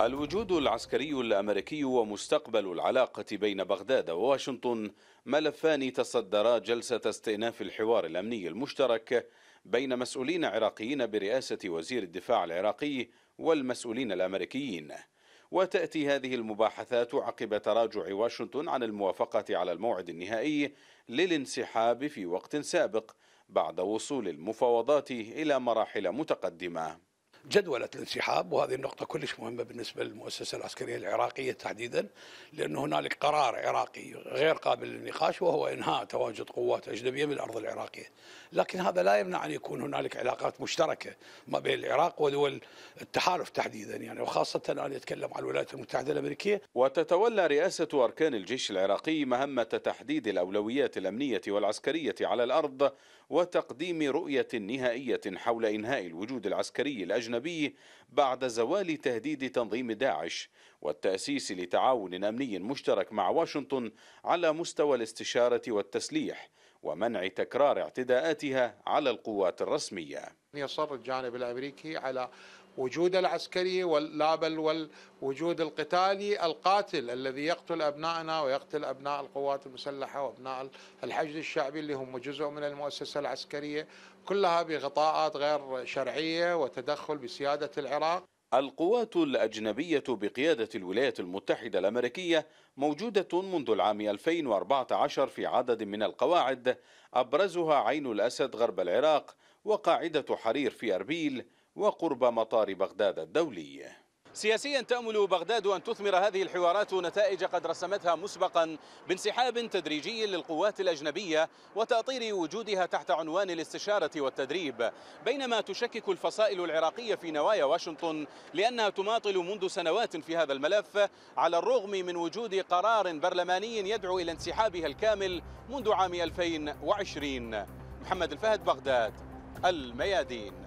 الوجود العسكري الامريكي ومستقبل العلاقه بين بغداد وواشنطن ملفان تصدرا جلسه استئناف الحوار الامني المشترك بين مسؤولين عراقيين برئاسه وزير الدفاع العراقي والمسؤولين الامريكيين وتاتي هذه المباحثات عقب تراجع واشنطن عن الموافقه على الموعد النهائي للانسحاب في وقت سابق بعد وصول المفاوضات الى مراحل متقدمه جدولة الانسحاب وهذه النقطة كلش مهمة بالنسبة للمؤسسة العسكرية العراقية تحديدا لأن هنالك قرار عراقي غير قابل للنقاش وهو إنهاء تواجد قوات أجنبية من الأرض العراقية لكن هذا لا يمنع أن يكون هنالك علاقات مشتركة ما بين العراق ودول التحالف تحديدا يعني وخاصة أن أتكلم عن الولايات المتحدة الأمريكية وتتولى رئاسة أركان الجيش العراقي مهمة تحديد الأولويات الأمنية والعسكرية على الأرض وتقديم رؤية نهائية حول إنهاء الوجود العسكري الأجنبي بعد زوال تهديد تنظيم داعش والتأسيس لتعاون أمني مشترك مع واشنطن على مستوى الاستشارة والتسليح ومنع تكرار اعتداءاتها على القوات الرسمية يصر الجانب الأمريكي على وجود العسكري لا بل والوجود القتالي القاتل الذي يقتل أبنائنا ويقتل أبناء القوات المسلحة وأبناء الحشد الشعبي اللي هم جزء من المؤسسة العسكرية كلها بغطاءات غير شرعية وتدخل بسيادة العراق القوات الأجنبية بقيادة الولايات المتحدة الأمريكية موجودة منذ العام 2014 في عدد من القواعد أبرزها عين الأسد غرب العراق وقاعدة حرير في أربيل وقرب مطار بغداد الدولي سياسيا تأمل بغداد أن تثمر هذه الحوارات نتائج قد رسمتها مسبقا بانسحاب تدريجي للقوات الأجنبية وتأطير وجودها تحت عنوان الاستشارة والتدريب بينما تشكك الفصائل العراقية في نوايا واشنطن لأنها تماطل منذ سنوات في هذا الملف على الرغم من وجود قرار برلماني يدعو إلى انسحابها الكامل منذ عام 2020 محمد الفهد بغداد الميادين